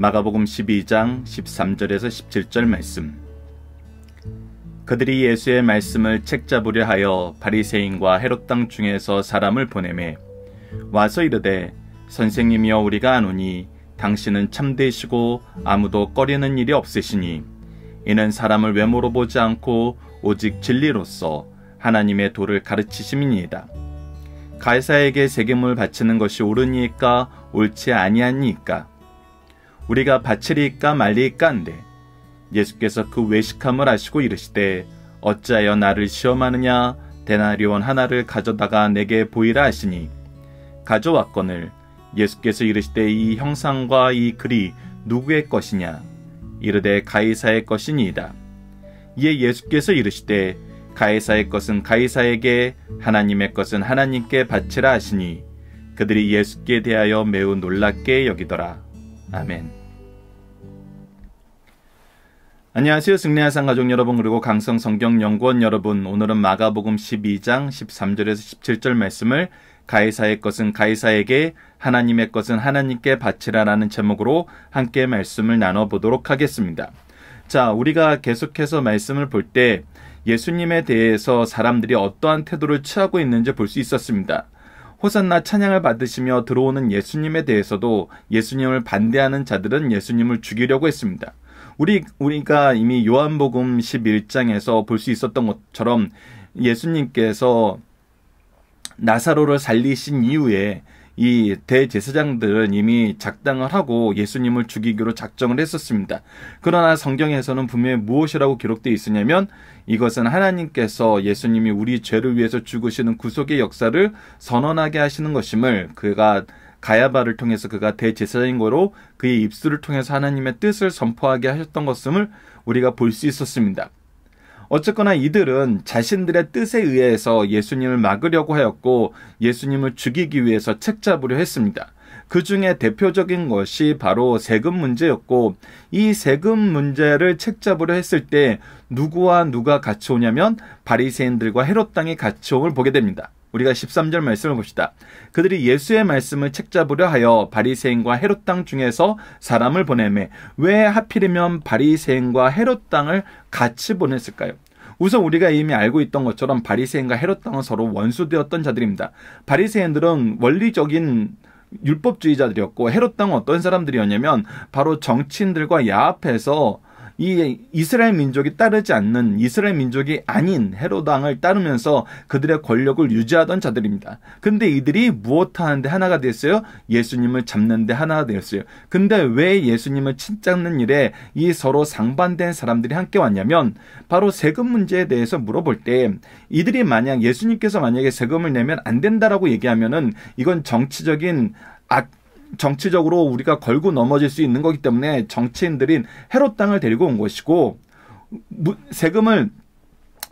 마가복음 12장 13절에서 17절 말씀 그들이 예수의 말씀을 책잡으려 하여 바리새인과 헤롯 땅 중에서 사람을 보내매 와서 이르되 선생님이여 우리가 아노니 당신은 참되시고 아무도 꺼리는 일이 없으시니 이는 사람을 외모로 보지 않고 오직 진리로서 하나님의 도를 가르치심이니이다. 가이사에게 세금을 바치는 것이 옳으니까 옳지 아니하니까 우리가 바치이까 말리까인데 예수께서 그 외식함을 아시고 이르시되 어찌하여 나를 시험하느냐 대나리온 하나를 가져다가 내게 보이라 하시니 가져왔거늘 예수께서 이르시되 이 형상과 이 글이 누구의 것이냐 이르되 가이사의 것이니이다 이에 예수께서 이르시되 가이사의 것은 가이사에게 하나님의 것은 하나님께 바치라 하시니 그들이 예수께 대하여 매우 놀랍게 여기더라 아멘 안녕하세요. 승리하상 가족 여러분 그리고 강성 성경 연구원 여러분. 오늘은 마가복음 12장 13절에서 17절 말씀을 가이사의 것은 가이사에게 하나님의 것은 하나님께 바치라라는 제목으로 함께 말씀을 나눠 보도록 하겠습니다. 자, 우리가 계속해서 말씀을 볼 때 예수님에 대해서 사람들이 어떠한 태도를 취하고 있는지 볼 수 있었습니다. 호산나 찬양을 받으시며 들어오는 예수님에 대해서도 예수님을 반대하는 자들은 예수님을 죽이려고 했습니다. 우리 우리가 이미 요한복음 11장에서 볼 수 있었던 것처럼 예수님께서 나사로를 살리신 이후에 이 대제사장들은 이미 작당을 하고 예수님을 죽이기로 작정을 했었습니다. 그러나 성경에서는 분명히 무엇이라고 기록되어 있으냐면 이것은 하나님께서 예수님이 우리 죄를 위해서 죽으시는 구속의 역사를 선언하게 하시는 것임을 그가 가야바를 통해서 그가 대제사장인 거로 그의 입술을 통해서 하나님의 뜻을 선포하게 하셨던 것임을 우리가 볼 수 있었습니다. 어쨌거나 이들은 자신들의 뜻에 의해서 예수님을 막으려고 하였고 예수님을 죽이기 위해서 책 잡으려 했습니다. 그 중에 대표적인 것이 바로 세금 문제였고 이 세금 문제를 책 잡으려 했을 때 누구와 누가 같이 오냐면 바리새인들과 헤롯 땅이 같이 옴을 보게 됩니다. 우리가 13절 말씀을 봅시다. 그들이 예수의 말씀을 책잡으려 하여 바리새인과 헤롯 땅 중에서 사람을 보내매 왜 하필이면 바리새인과 헤롯 땅을 같이 보냈을까요? 우선 우리가 이미 알고 있던 것처럼 바리새인과 헤롯 땅은 서로 원수되었던 자들입니다. 바리새인들은 원리적인 율법주의자들이었고 헤롯 땅은 어떤 사람들이었냐면 바로 정치인들과 야합해서 이 이스라엘 민족이 따르지 않는 이스라엘 민족이 아닌 헤로당을 따르면서 그들의 권력을 유지하던 자들입니다. 근데 이들이 무엇 하는데 하나가 됐어요? 예수님을 잡는데 하나가 됐어요 근데 왜 예수님을 친잡는 일에 이 서로 상반된 사람들이 함께 왔냐면 바로 세금 문제에 대해서 물어볼 때 이들이 만약 예수님께서 만약에 세금을 내면 안 된다라고 얘기하면은 이건 정치적인 악 정치적으로 우리가 걸고 넘어질 수 있는 거기 때문에 정치인들인 헤롯 땅을 데리고 온 것이고 세금을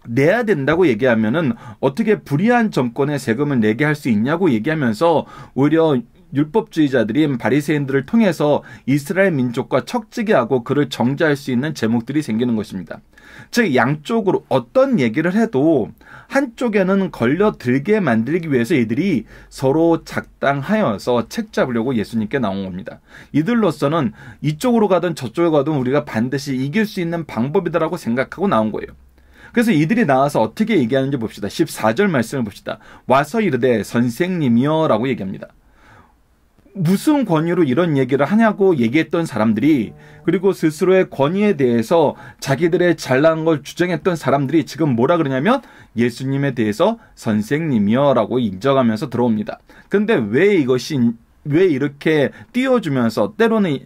내야 된다고 얘기하면은 어떻게 불의한 정권에 세금을 내게 할 수 있냐고 얘기하면서 오히려 율법주의자들인 바리새인들을 통해서 이스라엘 민족과 척지게 하고 그를 정죄할 수 있는 제목들이 생기는 것입니다. 즉 양쪽으로 어떤 얘기를 해도 한쪽에는 걸려들게 만들기 위해서 이들이 서로 작당하여서 책 잡으려고 예수님께 나온 겁니다. 이들로서는 이쪽으로 가든 저쪽으로 가든 우리가 반드시 이길 수 있는 방법이다라고 생각하고 나온 거예요. 그래서 이들이 나와서 어떻게 얘기하는지 봅시다. 14절 말씀을 봅시다. 와서 이르되 선생님이여 라고 얘기합니다. 무슨 권위로 이런 얘기를 하냐고 얘기했던 사람들이 그리고 스스로의 권위에 대해서 자기들의 잘난 걸 주장했던 사람들이 지금 뭐라 그러냐면 예수님에 대해서 선생님이여라고 인정하면서 들어옵니다. 근데 왜 이것이 왜 이렇게 띄워주면서 때로는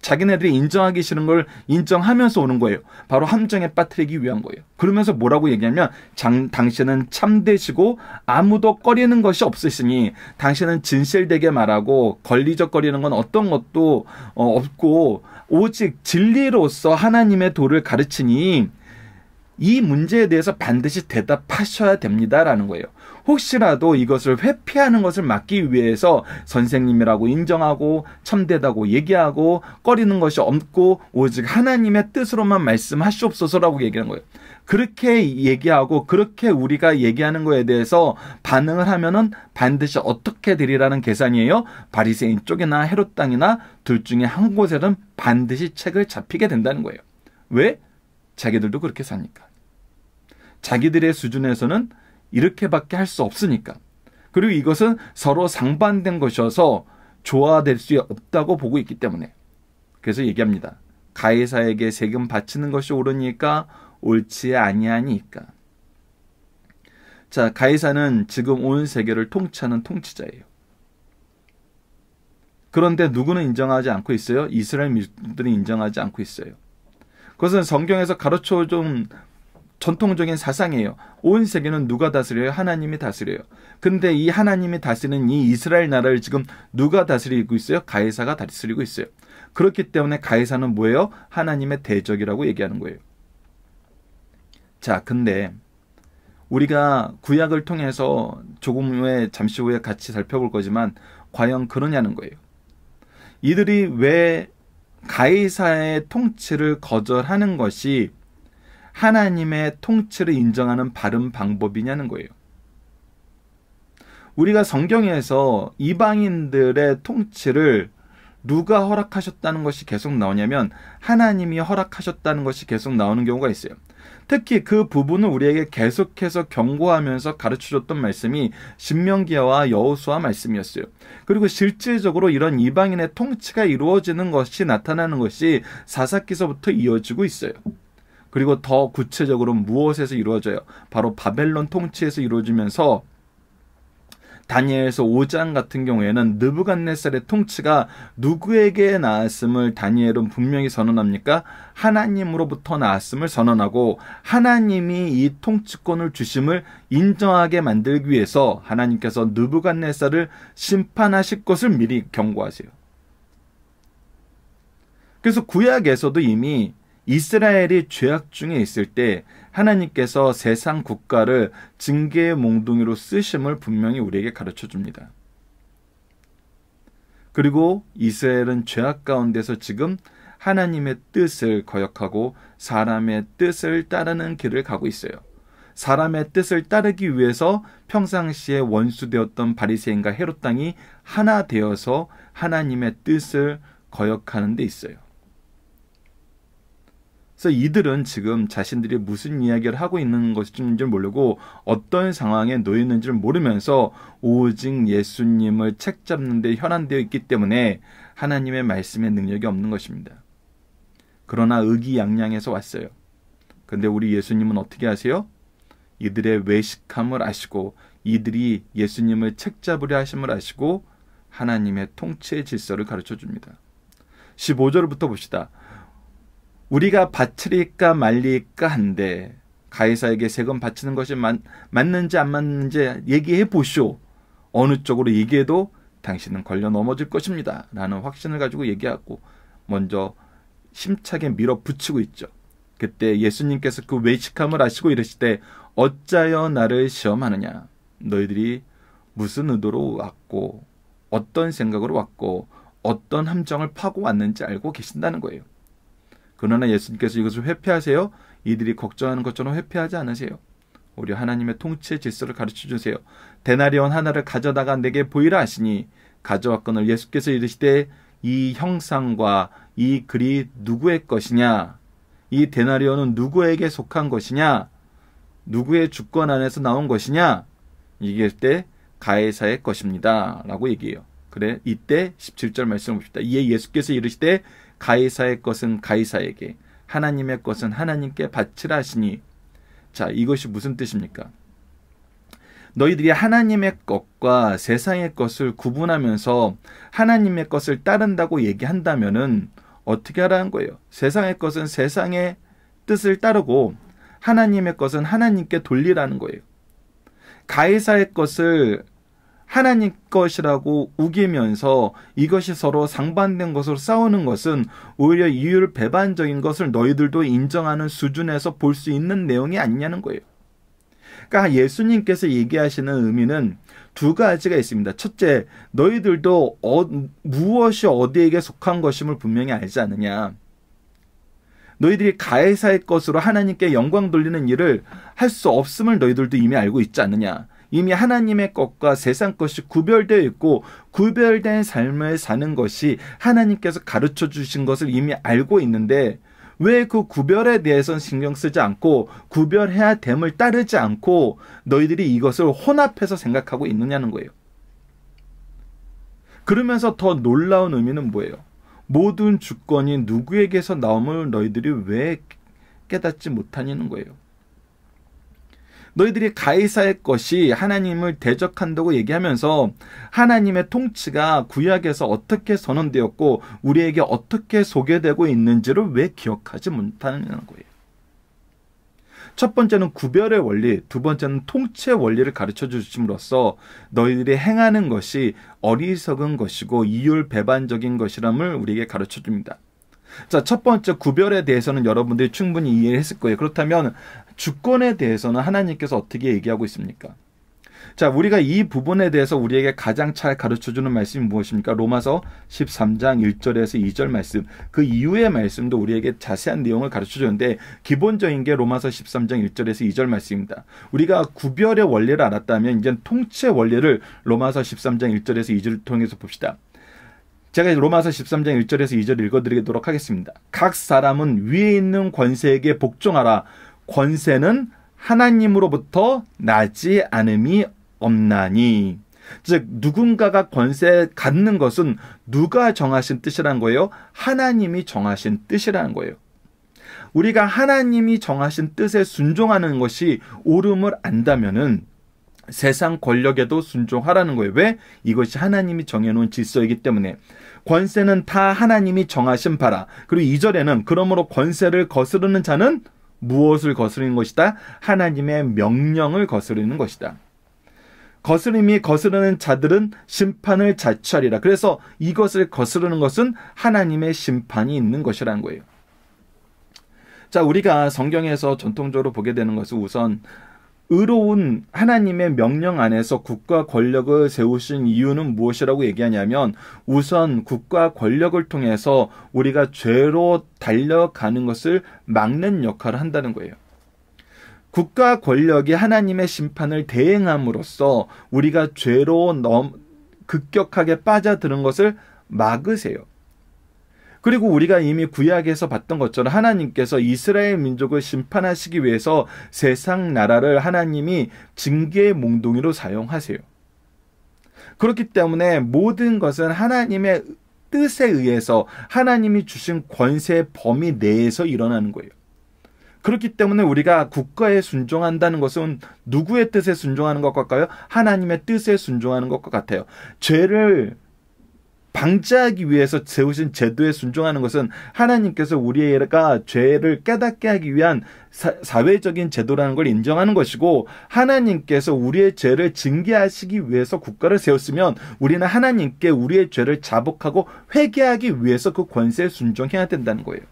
자기네들이 인정하기 싫은 걸 인정하면서 오는 거예요. 바로 함정에 빠뜨리기 위한 거예요. 그러면서 뭐라고 얘기하면 장, 당신은 참되시고 아무도 꺼리는 것이 없으시니 당신은 진실되게 말하고 걸리적거리는 건 어떤 것도 어, 없고 오직 진리로서 하나님의 도를 가르치니 이 문제에 대해서 반드시 대답하셔야 됩니다라는 거예요. 혹시라도 이것을 회피하는 것을 막기 위해서 선생님이라고 인정하고 참되다고 얘기하고 꺼리는 것이 없고 오직 하나님의 뜻으로만 말씀하시옵소서라고 얘기하는 거예요. 그렇게 얘기하고 그렇게 우리가 얘기하는 거에 대해서 반응을 하면은 반드시 어떻게 되리라는 계산이에요. 바리새인 쪽이나 헤롯 땅이나 둘 중에 한 곳에는 반드시 책을 잡히게 된다는 거예요. 왜? 자기들도 그렇게 사니까. 자기들의 수준에서는 이렇게밖에 할 수 없으니까. 그리고 이것은 서로 상반된 것이어서 조화될 수 없다고 보고 있기 때문에. 그래서 얘기합니다. 가해사에게 세금 바치는 것이 옳으니까 옳지 아니하니까. 자, 가해사는 지금 온 세계를 통치하는 통치자예요. 그런데 누구는 인정하지 않고 있어요? 이스라엘 민족들이 인정하지 않고 있어요. 그것은 성경에서 가르쳐 준 전통적인 사상이에요. 온 세계는 누가 다스려요? 하나님이 다스려요. 근데 이 하나님이 다스리는 이 이스라엘 나라를 지금 누가 다스리고 있어요? 가해사가 다스리고 있어요. 그렇기 때문에 가해사는 뭐예요? 하나님의 대적이라고 얘기하는 거예요. 자, 근데 우리가 구약을 통해서 조금 후에 잠시 후에 같이 살펴볼 거지만 과연 그러냐는 거예요. 이들이 왜가해사의 통치를 거절하는 것이 하나님의 통치를 인정하는 바른 방법이냐는 거예요. 우리가 성경에서 이방인들의 통치를 누가 허락하셨다는 것이 계속 나오냐면 하나님이 허락하셨다는 것이 계속 나오는 경우가 있어요. 특히 그 부분을 우리에게 계속해서 경고하면서 가르쳐줬던 말씀이 신명기와 여호수아 말씀이었어요. 그리고 실질적으로 이런 이방인의 통치가 이루어지는 것이 나타나는 것이 사사기서부터 이어지고 있어요. 그리고 더 구체적으로 무엇에서 이루어져요? 바로 바벨론 통치에서 이루어지면서 다니엘서 5장 같은 경우에는 느부갓네살의 통치가 누구에게 나왔음을 다니엘은 분명히 선언합니까? 하나님으로부터 나왔음을 선언하고 하나님이 이 통치권을 주심을 인정하게 만들기 위해서 하나님께서 느부갓네살을 심판하실 것을 미리 경고하세요. 그래서 구약에서도 이미 이스라엘이 죄악 중에 있을 때 하나님께서 세상 국가를 징계의 몽둥이로 쓰심을 분명히 우리에게 가르쳐 줍니다. 그리고 이스라엘은 죄악 가운데서 지금 하나님의 뜻을 거역하고 사람의 뜻을 따르는 길을 가고 있어요. 사람의 뜻을 따르기 위해서 평상시에 원수되었던 바리새인과 헤롯 땅이 하나 되어서 하나님의 뜻을 거역하는 데 있어요. 그래서 이들은 지금 자신들이 무슨 이야기를 하고 있는 것인지 모르고 어떤 상황에 놓여 있는지를 모르면서 오직 예수님을 책 잡는 데 현안되어 있기 때문에 하나님의 말씀에 능력이 없는 것입니다. 그러나 의기양양해서 왔어요. 근데 우리 예수님은 어떻게 하세요? 이들의 외식함을 아시고 이들이 예수님을 책 잡으려 하심을 아시고 하나님의 통치의 질서를 가르쳐 줍니다. 15절부터 봅시다. 우리가 바칠까말릴까 한데 가해사에게 세금 바치는 것이 맞, 맞는지 안 맞는지 얘기해 보시오 어느 쪽으로 얘기해도 당신은 걸려 넘어질 것입니다. 라는 확신을 가지고 얘기하고 먼저 심차게 밀어붙이고 있죠. 그때 예수님께서 그 외식함을 아시고 이르시되 어짜여 나를 시험하느냐. 너희들이 무슨 의도로 왔고 어떤 생각으로 왔고 어떤 함정을 파고 왔는지 알고 계신다는 거예요. 그러나 예수님께서 이것을 회피하세요. 이들이 걱정하는 것처럼 회피하지 않으세요. 우리 하나님의 통치의 질서를 가르쳐 주세요. 대나리온 하나를 가져다가 내게 보이라 하시니 가져왔건을 예수께서 이르시되 이 형상과 이 글이 누구의 것이냐? 이 데나리온은 누구에게 속한 것이냐? 누구의 주권 안에서 나온 것이냐? 이길 때 가해사의 것입니다. 라고 얘기해요. 그래, 이때 17절 말씀 봅시다. 이에 예수께서 이르시되 가이사의 것은 가이사에게 하나님의 것은 하나님께 바치라 하시니 자 이것이 무슨 뜻입니까? 너희들이 하나님의 것과 세상의 것을 구분하면서 하나님의 것을 따른다고 얘기한다면은 어떻게 하라는 거예요? 세상의 것은 세상의 뜻을 따르고 하나님의 것은 하나님께 돌리라는 거예요. 가이사의 것을 하나님 것이라고 우기면서 이것이 서로 상반된 것으로 싸우는 것은 오히려 이율 배반적인 것을 너희들도 인정하는 수준에서 볼 수 있는 내용이 아니냐는 거예요. 그러니까 예수님께서 얘기하시는 의미는 두 가지가 있습니다. 첫째, 너희들도 어, 무엇이 어디에게 속한 것임을 분명히 알지 않느냐. 너희들이 가해사의 것으로 하나님께 영광 돌리는 일을 할 수 없음을 너희들도 이미 알고 있지 않느냐. 이미 하나님의 것과 세상 것이 구별되어 있고 구별된 삶을 사는 것이 하나님께서 가르쳐 주신 것을 이미 알고 있는데 왜 그 구별에 대해선 신경 쓰지 않고 구별해야 됨을 따르지 않고 너희들이 이것을 혼합해서 생각하고 있느냐는 거예요. 그러면서 더 놀라운 의미는 뭐예요? 모든 주권이 누구에게서 나옴을 너희들이 왜 깨닫지 못하냐는 거예요. 너희들이 가이사의 것이 하나님을 대적한다고 얘기하면서 하나님의 통치가 구약에서 어떻게 선언되었고 우리에게 어떻게 소개되고 있는지를 왜 기억하지 못하는 거예요. 첫 번째는 구별의 원리, 두 번째는 통치의 원리를 가르쳐 주심으로써 너희들이 행하는 것이 어리석은 것이고 이율배반적인 것이라을 우리에게 가르쳐 줍니다. 자, 첫 번째 구별에 대해서는 여러분들이 충분히 이해했을 거예요. 그렇다면 주권에 대해서는 하나님께서 어떻게 얘기하고 있습니까? 자, 우리가 이 부분에 대해서 우리에게 가장 잘 가르쳐 주는 말씀이 무엇입니까? 로마서 13장 1절에서 2절 말씀. 그 이후의 말씀도 우리에게 자세한 내용을 가르쳐 주는데 기본적인 게 로마서 13장 1절에서 2절 말씀입니다. 우리가 구별의 원리를 알았다면 이제 통치의 원리를 로마서 13장 1절에서 2절을 통해서 봅시다. 제가 로마서 13장 1절에서 2절 읽어드리도록 하겠습니다. 각 사람은 위에 있는 권세에게 복종하라. 권세는 하나님으로부터 나지 않음이 없나니. 즉 누군가가 권세 갖는 것은 누가 정하신 뜻이란 거예요? 하나님이 정하신 뜻이라는 거예요. 우리가 하나님이 정하신 뜻에 순종하는 것이 옳음을 안다면은 세상 권력에도 순종하라는 거예요. 왜? 이것이 하나님이 정해놓은 질서이기 때문에. 권세는 다 하나님이 정하신 바라. 그리고 이절에는 그러므로 권세를 거스르는 자는 무엇을 거스르는 것이다? 하나님의 명령을 거스르는 것이다. 거스름이 거스르는 자들은 심판을 자취하리라. 그래서 이것을 거스르는 것은 하나님의 심판이 있는 것이라는 거예요. 자, 우리가 성경에서 전통적으로 보게 되는 것은 우선 의로운 하나님의 명령 안에서 국가 권력을 세우신 이유는 무엇이라고 얘기하냐면 우선 국가 권력을 통해서 우리가 죄로 달려가는 것을 막는 역할을 한다는 거예요. 국가 권력이 하나님의 심판을 대행함으로써 우리가 죄로 넘, 급격하게 빠져드는 것을 막으세요. 그리고 우리가 이미 구약에서 봤던 것처럼 하나님께서 이스라엘 민족을 심판하시기 위해서 세상 나라를 하나님이 징계 몽둥이로 사용하세요. 그렇기 때문에 모든 것은 하나님의 뜻에 의해서 하나님이 주신 권세 범위 내에서 일어나는 거예요. 그렇기 때문에 우리가 국가에 순종한다는 것은 누구의 뜻에 순종하는 것과 같아요? 하나님의 뜻에 순종하는 것과 같아요. 죄를 방지하기 위해서 세우신 제도에 순종하는 것은 하나님께서 우리가 죄를 깨닫게 하기 위한 사, 회적인 제도라는 걸 인정하는 것이고 하나님께서 우리의 죄를 징계하시기 위해서 국가를 세웠으면 우리는 하나님께 우리의 죄를 자복하고 회개하기 위해서 그 권세에 순종해야 된다는 거예요.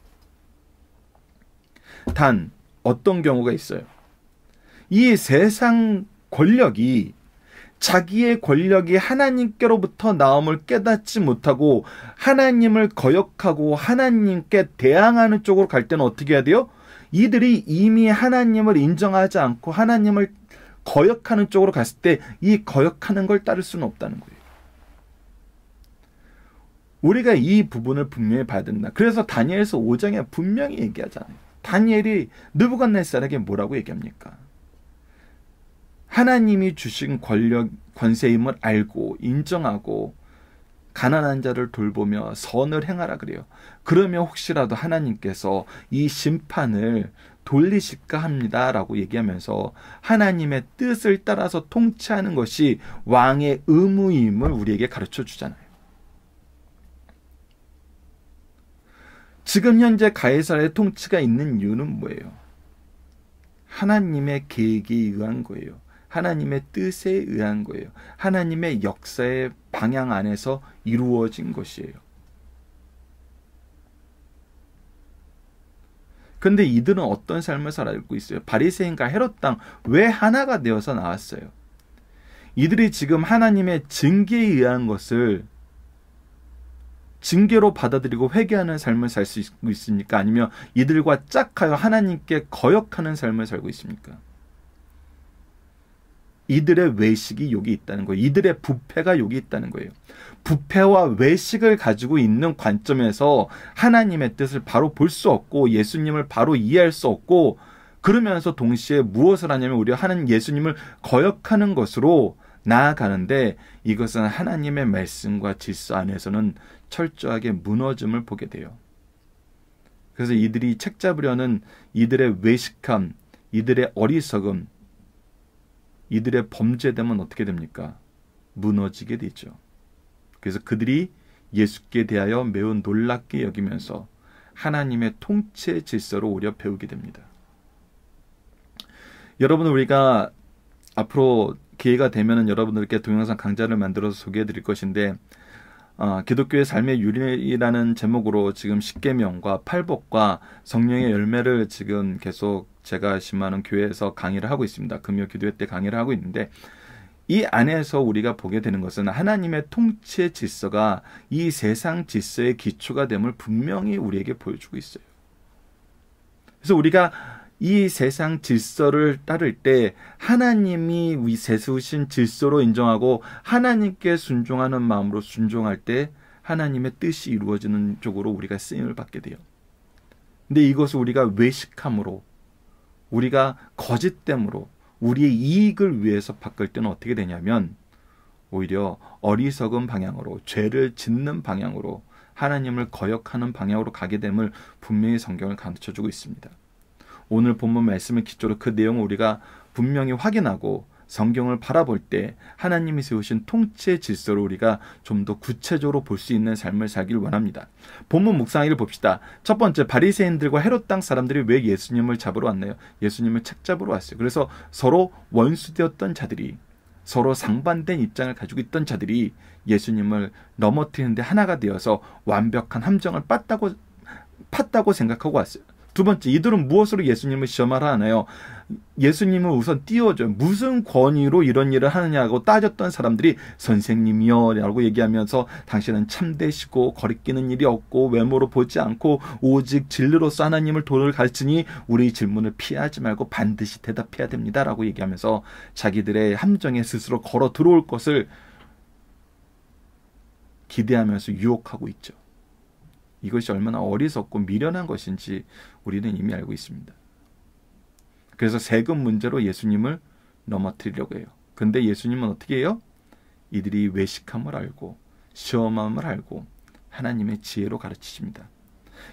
단 어떤 경우가 있어요. 이 세상 권력이 자기의 권력이 하나님께로부터 나옴을 깨닫지 못하고 하나님을 거역하고 하나님께 대항하는 쪽으로 갈 때는 어떻게 해야 돼요? 이들이 이미 하나님을 인정하지 않고 하나님을 거역하는 쪽으로 갔을 때 이 거역하는 걸 따를 수는 없다는 거예요. 우리가 이 부분을 분명히 봐야 된다. 그래서 다니엘서 5장에 분명히 얘기하잖아요. 다니엘이 느부갓네살에게 뭐라고 얘기합니까? 하나님이 주신 권력 권세임을 알고 인정하고 가난한 자를 돌보며 선을 행하라 그래요. 그러면 혹시라도 하나님께서 이 심판을 돌리실까 합니다라고 얘기하면서 하나님의 뜻을 따라서 통치하는 것이 왕의 의무임을 우리에게 가르쳐 주잖아요. 지금 현재 가해사의 통치가 있는 이유는 뭐예요? 하나님의 계획에 의한 거예요. 하나님의 뜻에 의한 거예요. 하나님의 역사의 방향 안에서 이루어진 것이에요. 근데 이들은 어떤 삶을 살고 있어요? 바리새인과 헤롯 땅왜 하나가 되어서 나왔어요? 이들이 지금 하나님의 증계에 의한 것을 징계로 받아들이고 회개하는 삶을 살 수 있습니까? 아니면 이들과 짝하여 하나님께 거역하는 삶을 살고 있습니까? 이들의 외식이 여기 있다는 거예요. 이들의 부패가 여기 있다는 거예요. 부패와 외식을 가지고 있는 관점에서 하나님의 뜻을 바로 볼 수 없고 예수님을 바로 이해할 수 없고 그러면서 동시에 무엇을 하냐면 우리가 하는 예수님을 거역하는 것으로 나아가는데 이것은 하나님의 말씀과 질서 안에서는 철저하게 무너짐을 보게 돼요. 그래서 이들이 책 잡으려는 이들의 외식함, 이들의 어리석음, 이들의 범죄되면 어떻게 됩니까? 무너지게 되죠. 그래서 그들이 예수께 대하여 매우 놀랍게 여기면서 하나님의 통치 질서로 오려 배우게 됩니다. 여러분 우리가 앞으로 기회가 되면 여러분들께 동영상 강좌를 만들어서 소개해 드릴 것인데 어, 기독교의 삶의 유리라는 제목으로 지금 십계명과 팔복과 성령의 열매를 지금 계속 제가 심만원 교회에서 강의를 하고 있습니다. 금요 기도회 때 강의를 하고 있는데 이 안에서 우리가 보게 되는 것은 하나님의 통치의 질서가 이 세상 질서의 기초가 됨을 분명히 우리에게 보여주고 있어요. 그래서 우리가 이 세상 질서를 따를 때 하나님이 위 세우신 질서로 인정하고 하나님께 순종하는 마음으로 순종할 때 하나님의 뜻이 이루어지는 쪽으로 우리가 쓰임을 받게 돼요. 근데 이것을 우리가 외식함으로 우리가 거짓됨으로 우리의 이익을 위해서 바꿀 때는 어떻게 되냐면 오히려 어리석은 방향으로 죄를 짓는 방향으로 하나님을 거역하는 방향으로 가게 됨을 분명히 성경을 가르쳐 주고 있습니다. 오늘 본문 말씀을 기초로 그 내용을 우리가 분명히 확인하고 성경을 바라볼 때 하나님이 세우신 통치의 질서를 우리가 좀 더 구체적으로 볼 수 있는 삶을 살기를 원합니다. 본문 묵상의를 봅시다. 첫 번째 바리새인들과 헤롯 땅 사람들이 왜 예수님을 잡으러 왔나요? 예수님을 책 잡으러 왔어요. 그래서 서로 원수되었던 자들이 서로 상반된 입장을 가지고 있던 자들이 예수님을 넘어뜨리는데 하나가 되어서 완벽한 함정을 팠다고 팠다고 생각하고 왔어요. 두 번째, 이들은 무엇으로 예수님을 시험하라나요? 예수님은 우선 띄워줘요. 무슨 권위로 이런 일을 하느냐고 따졌던 사람들이 선생님이여 라고 얘기하면서 당신은 참되시고 거리끼는 일이 없고 외모로 보지 않고 오직 진리로서 하나님을 돈을 가르치니 우리 질문을 피하지 말고 반드시 대답해야 됩니다. 라고 얘기하면서 자기들의 함정에 스스로 걸어 들어올 것을 기대하면서 유혹하고 있죠. 이것이 얼마나 어리석고 미련한 것인지 우리는 이미 알고 있습니다. 그래서 세금 문제로 예수님을 넘어뜨리려고 해요. 근데 예수님은 어떻게 해요? 이들이 외식함을 알고 시험함을 알고 하나님의 지혜로 가르치십니다.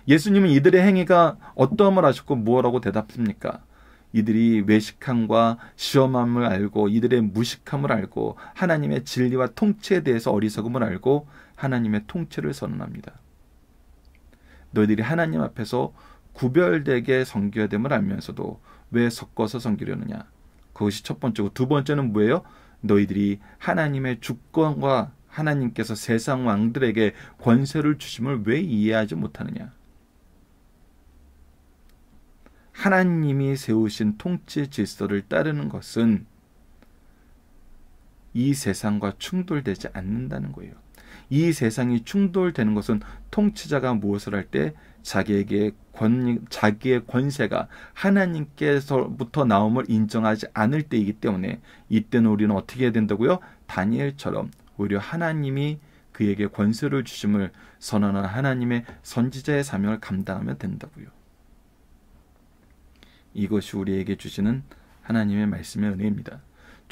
예수님은 이들의 행위가 어떠함을 아셨고 무엇라고 대답합니까? 이들이 외식함과 시험함을 알고 이들의 무식함을 알고 하나님의 진리와 통치에 대해서 어리석음을 알고 하나님의 통치를 선언합니다. 너희들이 하나님 앞에서 구별되게 섬겨야 됨을 알면서도 왜 섞어서 섬기려느냐? 그것이 첫 번째고 두 번째는 뭐예요? 너희들이 하나님의 주권과 하나님께서 세상 왕들에게 권세를 주심을 왜 이해하지 못하느냐? 하나님이 세우신 통치 질서를 따르는 것은 이 세상과 충돌되지 않는다는 거예요. 이 세상이 충돌되는 것은 통치자가 무엇을 할 때 자기에게 권 자기의 권세가 하나님께서부터 나옴을 인정하지 않을 때이기 때문에 이때는 우리는 어떻게 해야 된다고요? 다니엘처럼 오히려 하나님이 그에게 권세를 주심을 선언한 하나님의 선지자의 사명을 감당하면 된다고요. 이것이 우리에게 주시는 하나님의 말씀의 은혜입니다.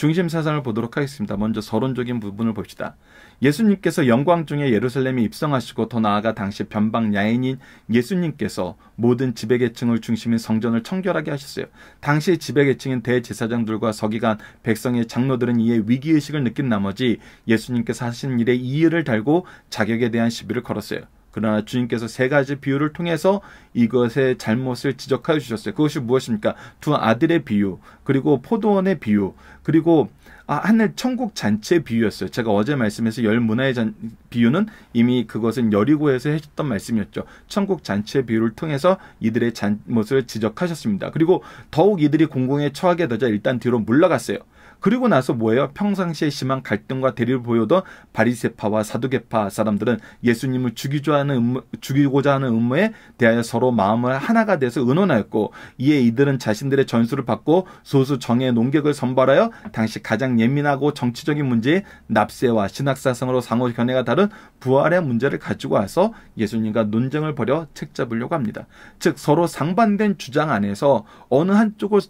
중심 사상을 보도록 하겠습니다. 먼저 서론적인 부분을 봅시다. 예수님께서 영광 중에 예루살렘에 입성하시고 더 나아가 당시 변방 야인인 예수님께서 모든 지배계층을 중심인 성전을 청결하게 하셨어요. 당시 지배계층인 대제사장들과 서기관, 백성의 장로들은 이에 위기의식을 느낀 나머지 예수님께서 하신 일에 이유를 달고 자격에 대한 시비를 걸었어요. 그러나 주님께서 세 가지 비유를 통해서 이것의 잘못을 지적하여 주셨어요. 그것이 무엇입니까? 두 아들의 비유, 그리고 포도원의 비유, 그리고 아, 하늘 천국 잔치의 비유였어요. 제가 어제 말씀해서 열 문화의 잔, 비유는 이미 그것은 여리고에서 해줬던 말씀이었죠. 천국 잔치의 비유를 통해서 이들의 잘못을 지적하셨습니다. 그리고 더욱 이들이 공공에 처하게 되자 일단 뒤로 물러갔어요. 그리고 나서 뭐예요? 평상시에 심한 갈등과 대립을 보여던 바리세파와 사두개파 사람들은 예수님을 죽이려 하는 음모, 죽이고자 하는 음모에 대하여 서로 마음을 하나가 돼서 의논하였고 이에 이들은 자신들의 전술을 받고 소수 정의 농객을 선발하여 당시 가장 예민하고 정치적인 문제인 납세와 신학사상으로 상호 견해가 다른 부활의 문제를 가지고 와서 예수님과 논쟁을 벌여 책 잡으려고 합니다. 즉 서로 상반된 주장 안에서 어느 한쪽을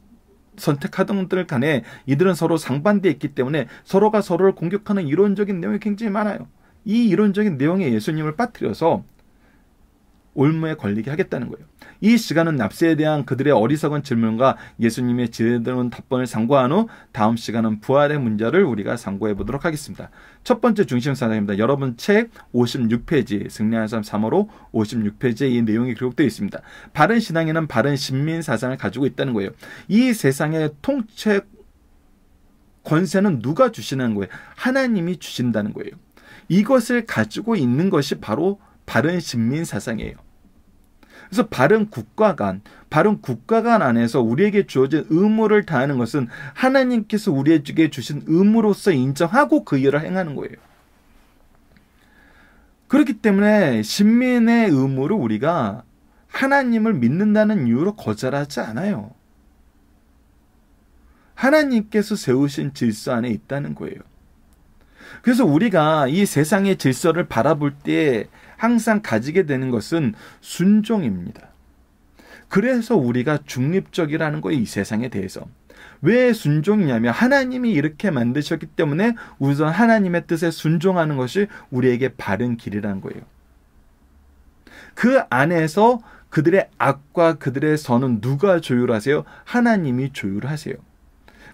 선택하던 들 간에 이들은 서로 상반되어 있기 때문에 서로가 서로를 공격하는 이론적인 내용이 굉장히 많아요. 이 이론적인 내용에 예수님을 빠뜨려서 올무에 걸리게 하겠다는 거예요. 이 시간은 납세에 대한 그들의 어리석은 질문과 예수님의 지혜로운 답변을 상고한 후 다음 시간은 부활의 문제를 우리가 상고해 보도록 하겠습니다. 첫 번째 중심 사상입니다. 여러분 책 56페이지 승리한 사람 3호로 56페이지에 이 내용이 기록되어 있습니다. 바른 신앙에는 바른 신민 사상을 가지고 있다는 거예요. 이 세상의 통책 권세는 누가 주시는 거예요? 하나님이 주신다는 거예요. 이것을 가지고 있는 것이 바로 바른 신민 사상이에요. 그래서 바른 국가관, 바른 국가관 안에서 우리에게 주어진 의무를 다하는 것은 하나님께서 우리에게 주신 의무로서 인정하고 그 일을 행하는 거예요. 그렇기 때문에 신민의 의무를 우리가 하나님을 믿는다는 이유로 거절하지 않아요. 하나님께서 세우신 질서 안에 있다는 거예요. 그래서 우리가 이 세상의 질서를 바라볼 때 항상 가지게 되는 것은 순종입니다. 그래서 우리가 중립적이라는 거예요. 이 세상에 대해서. 왜 순종이냐면 하나님이 이렇게 만드셨기 때문에 우선 하나님의 뜻에 순종하는 것이 우리에게 바른 길이라는 거예요. 그 안에서 그들의 악과 그들의 선은 누가 조율하세요? 하나님이 조율하세요.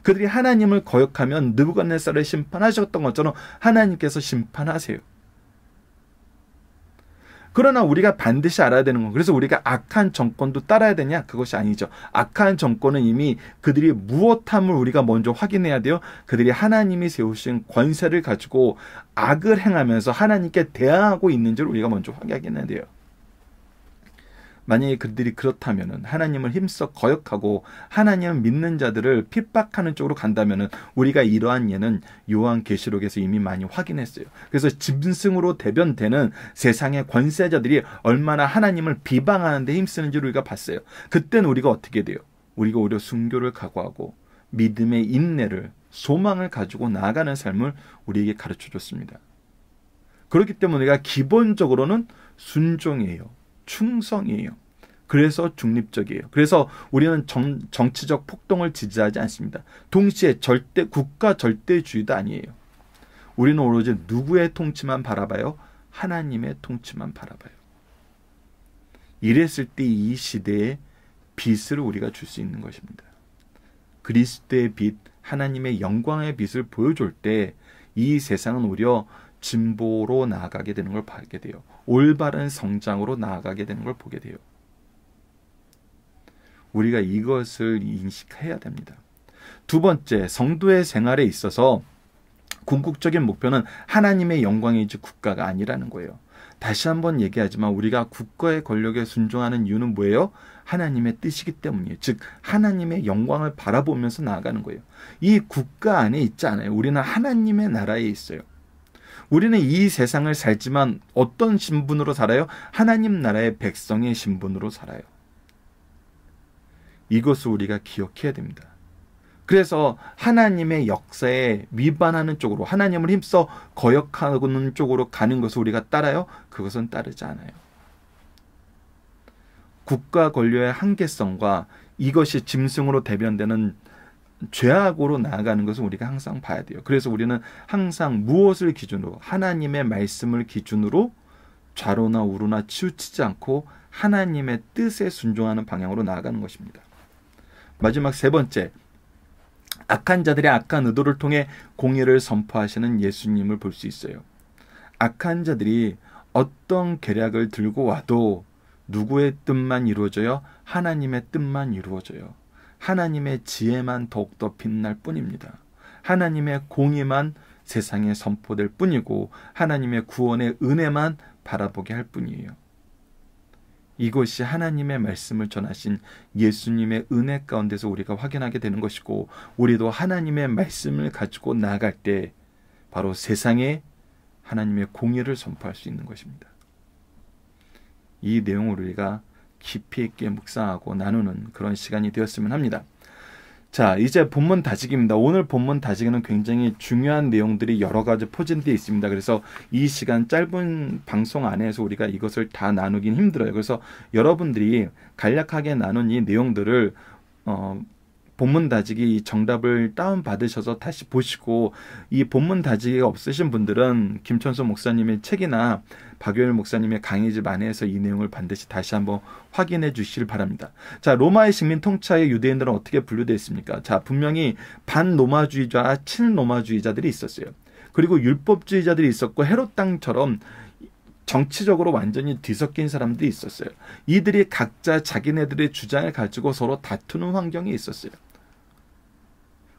그들이 하나님을 거역하면 느부갓네살을 심판하셨던 것처럼 하나님께서 심판하세요. 그러나 우리가 반드시 알아야 되는 건 그래서 우리가 악한 정권도 따라야 되냐? 그것이 아니죠. 악한 정권은 이미 그들이 무엇함을 우리가 먼저 확인해야 돼요. 그들이 하나님이 세우신 권세를 가지고 악을 행하면서 하나님께 대항하고 있는지를 우리가 먼저 확인해야 돼요. 만약에 그들이 그렇다면 하나님을 힘써 거역하고 하나님을 믿는 자들을 핍박하는 쪽으로 간다면 우리가 이러한 예는 요한 계시록에서 이미 많이 확인했어요. 그래서 짐승으로 대변되는 세상의 권세자들이 얼마나 하나님을 비방하는 데 힘쓰는지 우리가 봤어요. 그땐 우리가 어떻게 돼요? 우리가 오히려 순교를 각오하고 믿음의 인내를 소망을 가지고 나아가는 삶을 우리에게 가르쳐 줬습니다. 그렇기 때문에 우리가 기본적으로는 순종이에요. 충성이에요. 그래서 중립적이에요. 그래서 우리는 정, 정치적 폭동을 지지하지 않습니다. 동시에 절대 국가 절대주의도 아니에요. 우리는 오로지 누구의 통치만 바라봐요? 하나님의 통치만 바라봐요. 이랬을 때 이 시대에 빛을 우리가 줄 수 있는 것입니다. 그리스도의 빛, 하나님의 영광의 빛을 보여줄 때 이 세상은 오히려 진보로 나아가게 되는 걸 봐게 돼요. 올바른 성장으로 나아가게 되는 걸 보게 돼요. 우리가 이것을 인식해야 됩니다. 두 번째, 성도의 생활에 있어서 궁극적인 목표는 하나님의 영광이지 국가가 아니라는 거예요. 다시 한번 얘기하지만 우리가 국가의 권력에 순종하는 이유는 뭐예요? 하나님의 뜻이기 때문이에요. 즉 하나님의 영광을 바라보면서 나아가는 거예요. 이 국가 안에 있지 않아요. 우리는 하나님의 나라에 있어요. 우리는 이 세상을 살지만 어떤 신분으로 살아요? 하나님 나라의 백성의 신분으로 살아요. 이것을 우리가 기억해야 됩니다. 그래서 하나님의 역사에 위반하는 쪽으로 하나님을 힘써 거역하는 쪽으로 가는 것을 우리가 따라요? 그것은 따르지 않아요. 국가 권력의 한계성과 이것이 짐승으로 대변되는 죄악으로 나아가는 것은 우리가 항상 봐야 돼요. 그래서 우리는 항상 무엇을 기준으로 하나님의 말씀을 기준으로 좌로나 우로나 치우치지 않고 하나님의 뜻에 순종하는 방향으로 나아가는 것입니다. 마지막 세 번째, 악한 자들의 악한 의도를 통해 공의를 선포하시는 예수님을 볼 수 있어요. 악한 자들이 어떤 계략을 들고 와도 누구의 뜻만 이루어져요? 하나님의 뜻만 이루어져요. 하나님의 지혜만 더욱더 빛날 뿐입니다. 하나님의 공의만 세상에 선포될 뿐이고 하나님의 구원의 은혜만 바라보게 할 뿐이에요. 이것이 하나님의 말씀을 전하신 예수님의 은혜 가운데서 우리가 확인하게 되는 것이고 우리도 하나님의 말씀을 가지고 나아갈 때 바로 세상에 하나님의 공의를 선포할 수 있는 것입니다. 이 내용을 우리가 깊이 있게 묵상하고 나누는 그런 시간이 되었으면 합니다. 자, 이제 본문 다지기입니다. 오늘 본문 다지기는 굉장히 중요한 내용들이 여러 가지 포진되어 있습니다. 그래서 이 시간 짧은 방송 안에서 우리가 이것을 다 나누긴 힘들어요. 그래서 여러분들이 간략하게 나눈 이 내용들을 어, 본문 다지기 정답을 다운 받으셔서 다시 보시고 이 본문 다지기가 없으신 분들은 김천수 목사님의 책이나 박효일 목사님의 강의집 안에서 이 내용을 반드시 다시 한번 확인해 주시길 바랍니다. 자, 로마의 식민 통차의 유대인들은 어떻게 분류되어 있습니까? 자, 분명히 반로마주의자 친로마주의자들이 있었어요. 그리고 율법주의자들이 있었고 헤롯 당처럼 정치적으로 완전히 뒤섞인 사람들이 있었어요. 이들이 각자 자기네들의 주장을 가지고 서로 다투는 환경이 있었어요.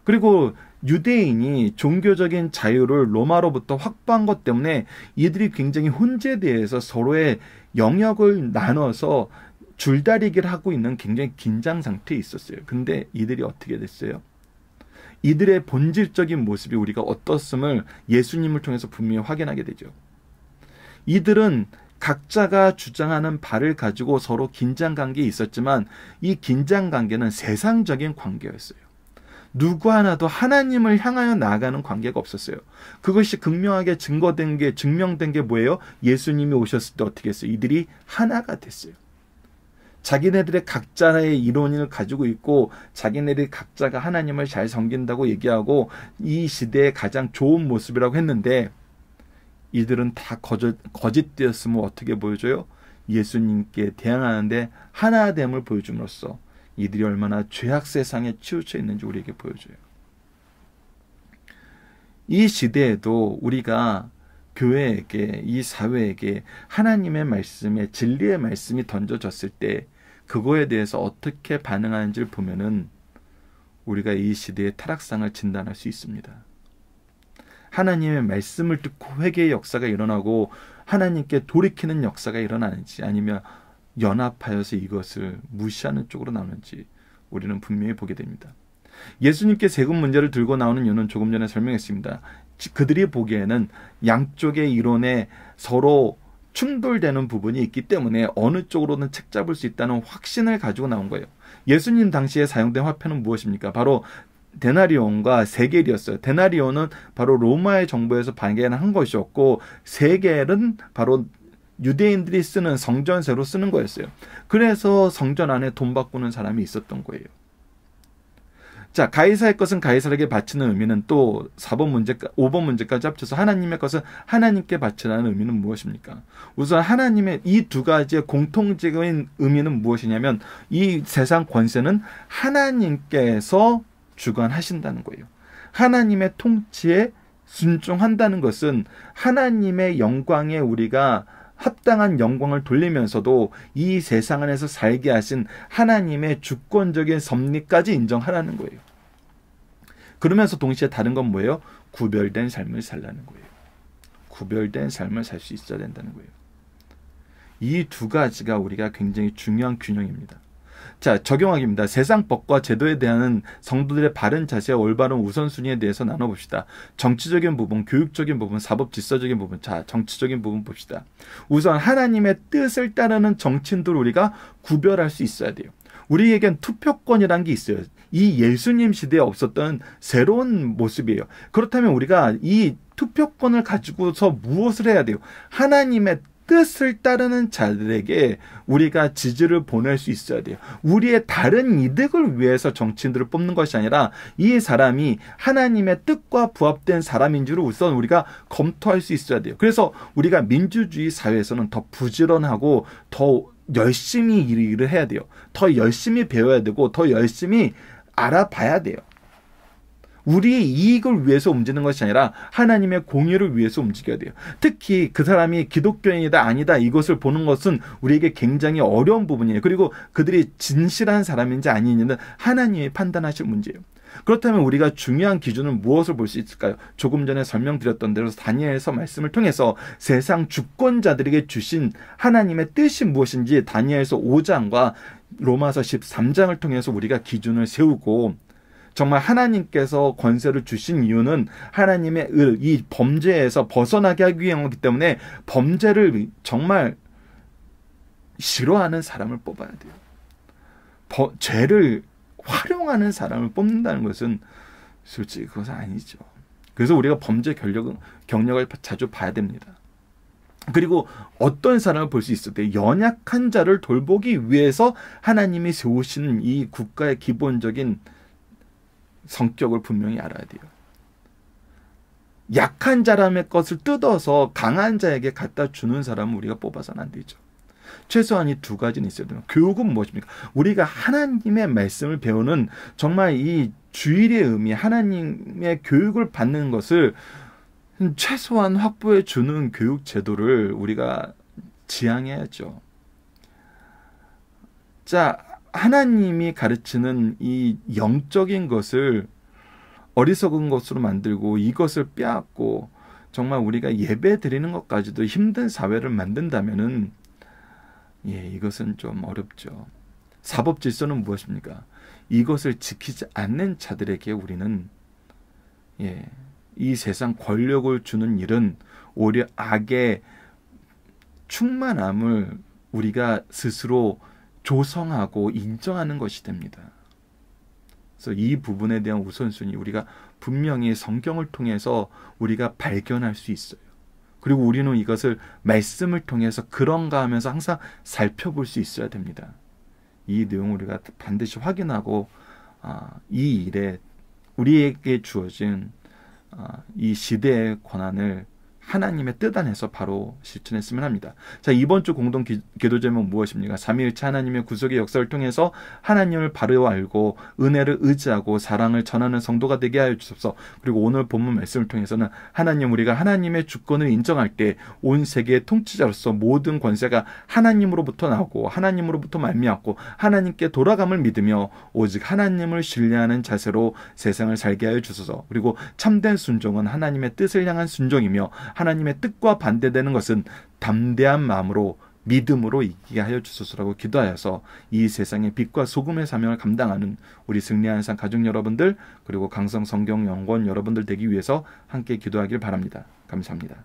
그리고 유대인이 종교적인 자유를 로마로부터 확보한 것 때문에 이들이 굉장히 혼재대해서 서로의 영역을 나눠서 줄다리기를 하고 있는 굉장히 긴장 상태에 있었어요. 근데 이들이 어떻게 됐어요? 이들의 본질적인 모습이 우리가 어떻음을 예수님을 통해서 분명히 확인하게 되죠. 이들은 각자가 주장하는 바를 가지고 서로 긴장 관계에 있었지만 이 긴장 관계는 세상적인 관계였어요. 누구 하나도 하나님을 향하여 나아가는 관계가 없었어요. 그것이 극명하게 증거된 게 증명된 게 뭐예요? 예수님이 오셨을 때 어떻게 했어요? 이들이 하나가 됐어요. 자기네들의 각자의 이론을 가지고 있고 자기네들이 각자가 하나님을 잘 섬긴다고 얘기하고 이 시대의 가장 좋은 모습이라고 했는데 이들은 다 거짓, 거짓되었으면 어떻게 보여줘요? 예수님께 대항하는데 하나됨을 보여줌으로써 이들이 얼마나 죄악 세상에 치우쳐 있는지 우리에게 보여줘요. 이 시대에도 우리가 교회에게, 이 사회에게 하나님의 말씀에, 진리의 말씀이 던져졌을 때 그거에 대해서 어떻게 반응하는지를 보면은 우리가 이 시대의 타락상을 진단할 수 있습니다. 하나님의 말씀을 듣고 회개의 역사가 일어나고 하나님께 돌이키는 역사가 일어나는지 아니면 연합하여서 이것을 무시하는 쪽으로 나오는지 우리는 분명히 보게 됩니다. 예수님께 세금 문제를 들고 나오는 이유는 조금 전에 설명했습니다. 그들이 보기에는 양쪽의 이론에 서로 충돌되는 부분이 있기 때문에 어느 쪽으로든 책 잡을 수 있다는 확신을 가지고 나온 거예요. 예수님 당시에 사용된 화폐는 무엇입니까? 바로 데나리온과 세겔이었어요. 데나리온은 바로 로마의 정부에서 발견한 것이었고 세겔은 바로 유대인들이 쓰는 성전세로 쓰는 거였어요. 그래서 성전 안에 돈 바꾸는 사람이 있었던 거예요. 자, 가이사의 것은 가이사에게 바치는 의미는 또 4번 문제, 5번 문제까지 합쳐서 하나님의 것은 하나님께 바치라는 의미는 무엇입니까? 우선 하나님의 이 두 가지의 공통적인 의미는 무엇이냐면 이 세상 권세는 하나님께서 주관하신다는 거예요. 하나님의 통치에 순종한다는 것은 하나님의 영광에 우리가 합당한 영광을 돌리면서도 이 세상 안에서 살게 하신 하나님의 주권적인 섭리까지 인정하라는 거예요. 그러면서 동시에 다른 건 뭐예요? 구별된 삶을 살라는 거예요. 구별된 삶을 살 수 있어야 된다는 거예요. 이 두 가지가 우리가 굉장히 중요한 균형입니다. 자, 적용하기입니다. 세상 법과 제도에 대한 성도들의 바른 자세와 올바른 우선순위에 대해서 나눠봅시다. 정치적인 부분, 교육적인 부분, 사법 질서적인 부분. 자, 정치적인 부분 봅시다. 우선 하나님의 뜻을 따르는 정치인들 우리가 구별할 수 있어야 돼요. 우리에겐 투표권이란 게 있어요. 이 예수님 시대에 없었던 새로운 모습이에요. 그렇다면 우리가 이 투표권을 가지고서 무엇을 해야 돼요? 하나님의 뜻을 따르는 자들에게 우리가 지지를 보낼 수 있어야 돼요. 우리의 다른 이득을 위해서 정치인들을 뽑는 것이 아니라 이 사람이 하나님의 뜻과 부합된 사람인 줄 우선 우리가 검토할 수 있어야 돼요. 그래서 우리가 민주주의 사회에서는 더 부지런하고 더 열심히 일을 해야 돼요. 더 열심히 배워야 되고 더 열심히 알아봐야 돼요. 우리의 이익을 위해서 움직이는 것이 아니라 하나님의 공유를 위해서 움직여야 돼요. 특히 그 사람이 기독교인이다 아니다 이것을 보는 것은 우리에게 굉장히 어려운 부분이에요. 그리고 그들이 진실한 사람인지 아닌지는 하나님이 판단하실 문제예요. 그렇다면 우리가 중요한 기준은 무엇을 볼 수 있을까요? 조금 전에 설명드렸던 대로 다니엘서 말씀을 통해서 세상 주권자들에게 주신 하나님의 뜻이 무엇인지 다니엘서 5장과 로마서 13장을 통해서 우리가 기준을 세우고 정말 하나님께서 권세를 주신 이유는 하나님의 을, 이 범죄에서 벗어나게 하기 위한 기 때문에 범죄를 정말 싫어하는 사람을 뽑아야 돼요. 버, 죄를 활용하는 사람을 뽑는다는 것은 솔직히 그것은 아니죠. 그래서 우리가 범죄 경력 경력을 자주 봐야 됩니다. 그리고 어떤 사람을 볼 수 있을 때 연약한 자를 돌보기 위해서 하나님이 세우시이 국가의 기본적인 성격을 분명히 알아야 돼요. 약한 사람의 것을 뜯어서 강한 자에게 갖다 주는 사람은 우리가 뽑아서는 안 되죠. 최소한 이 두 가지는 있어야 돼요. 교육은 무엇입니까? 우리가 하나님의 말씀을 배우는 정말 이 주일의 의미, 하나님의 교육을 받는 것을 최소한 확보해 주는 교육 제도를 우리가 지향해야죠. 자, 하나님이 가르치는 이 영적인 것을 어리석은 것으로 만들고 이것을 빼앗고 정말 우리가 예배 드리는 것까지도 힘든 사회를 만든다면은 예, 이것은 좀 어렵죠. 사법 질서는 무엇입니까? 이것을 지키지 않는 자들에게 우리는 예, 이 세상 권력을 주는 일은 오히려 악의 충만함을 우리가 스스로 조성하고 인정하는 것이 됩니다. 그래서 이 부분에 대한 우선순위 우리가 분명히 성경을 통해서 우리가 발견할 수 있어요. 그리고 우리는 이것을 말씀을 통해서 그런가 하면서 항상 살펴볼 수 있어야 됩니다. 이내용 우리가 반드시 확인하고 아, 이 일에 우리에게 주어진 아, 이 시대의 권한을 하나님의 뜻 안에서 바로 실천했으면 합니다. 자, 이번 주 공동 기, 도 제목 무엇입니까? 삼위일체 하나님의 구속의 역사를 통해서 하나님을 바로 알고 은혜를 의지하고 사랑을 전하는 성도가 되게 하여 주소서 그리고 오늘 본문 말씀을 통해서는 하나님 우리가 하나님의 주권을 인정할 때 온 세계의 통치자로서 모든 권세가 하나님으로부터 나오고 하나님으로부터 말미암고 하나님께 돌아감을 믿으며 오직 하나님을 신뢰하는 자세로 세상을 살게 하여 주소서. 그리고 참된 순종은 하나님의 뜻을 향한 순종이며 하나님의 뜻과 반대되는 것은 담대한 마음으로 믿음으로 이기게 하여 주소서라고 기도하여서 이 세상의 빛과 소금의 사명을 감당하는 우리 승리하는 상 가족 여러분들 그리고 강성 성경 연구원 여러분들 되기 위해서 함께 기도하길 바랍니다. 감사합니다.